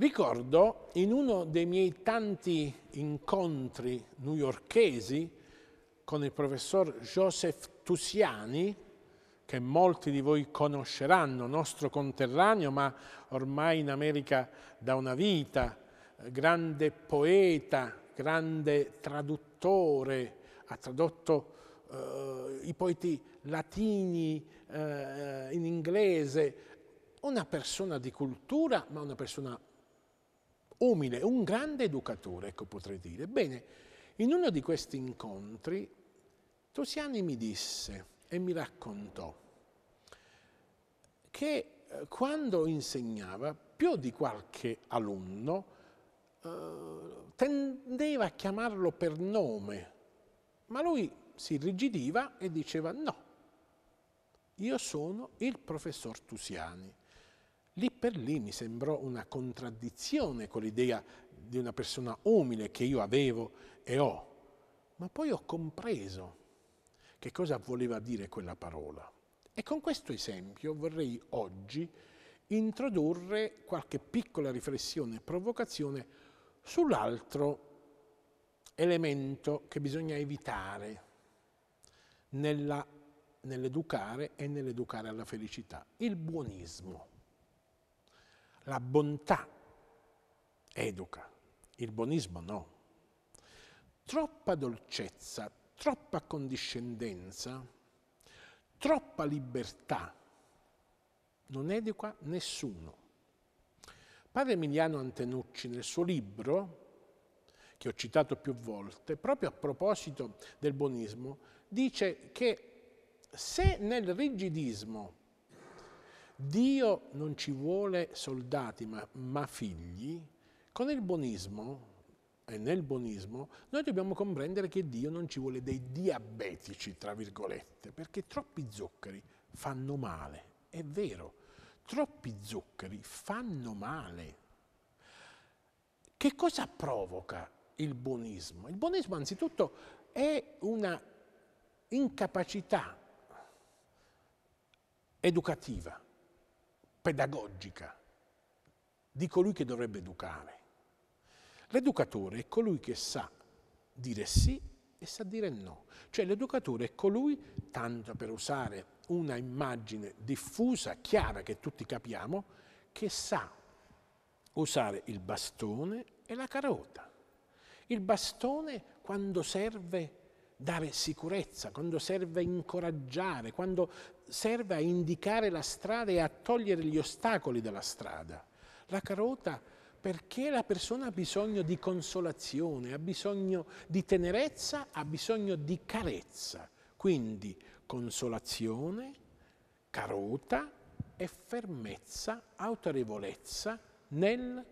Ricordo in uno dei miei tanti incontri newyorkesi con il professor Joseph Tusiani, che molti di voi conosceranno, nostro conterraneo, ma ormai in America da una vita, grande poeta, grande traduttore, ha tradotto eh, i poeti latini eh, in inglese, una persona di cultura, ma una persona umile, un grande educatore, ecco potrei dire. Bene, in uno di questi incontri Tosiani mi disse e mi raccontò che eh, quando insegnava più di qualche alunno eh, tendeva a chiamarlo per nome, ma lui si irrigidiva e diceva no, io sono il professor Tusiani lì per lì mi sembrò una contraddizione con l'idea di una persona umile che io avevo e ho, ma poi ho compreso che cosa voleva dire quella parola. E con questo esempio vorrei oggi introdurre qualche piccola riflessione, e provocazione sull'altro elemento che bisogna evitare nella, nell'educare e nell'educare alla felicità, il buonismo. La bontà educa, il buonismo no. Troppa dolcezza, troppa condiscendenza, troppa libertà non educa nessuno. Padre Emiliano Antenucci nel suo libro, che ho citato più volte, proprio a proposito del buonismo, dice che se nel rigidismo Dio non ci vuole soldati ma, ma figli, con il buonismo e nel buonismo noi dobbiamo comprendere che Dio non ci vuole dei diabetici, tra virgolette, perché troppi zuccheri fanno male, è vero, troppi zuccheri fanno male. Che cosa provoca il buonismo? Il buonismo anzitutto è una incapacità educativa pedagogica di colui che dovrebbe educare. L'educatore è colui che sa dire sì e sa dire no. Cioè l'educatore è colui, tanto per usare una immagine diffusa, chiara, che tutti capiamo, che sa usare il bastone e la carota. Il bastone quando serve dare sicurezza, quando serve incoraggiare, quando serve a indicare la strada e a togliere gli ostacoli della strada. La carota perché la persona ha bisogno di consolazione, ha bisogno di tenerezza, ha bisogno di carezza. Quindi consolazione, carota e fermezza, autorevolezza nel,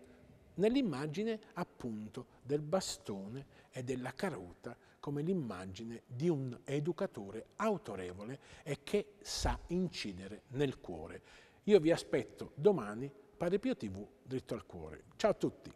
nell'immagine appunto del bastone e della carota come l'immagine di un educatore autorevole e che sa incidere nel cuore. Io vi aspetto domani, Pare Pio TV, dritto al cuore. Ciao a tutti!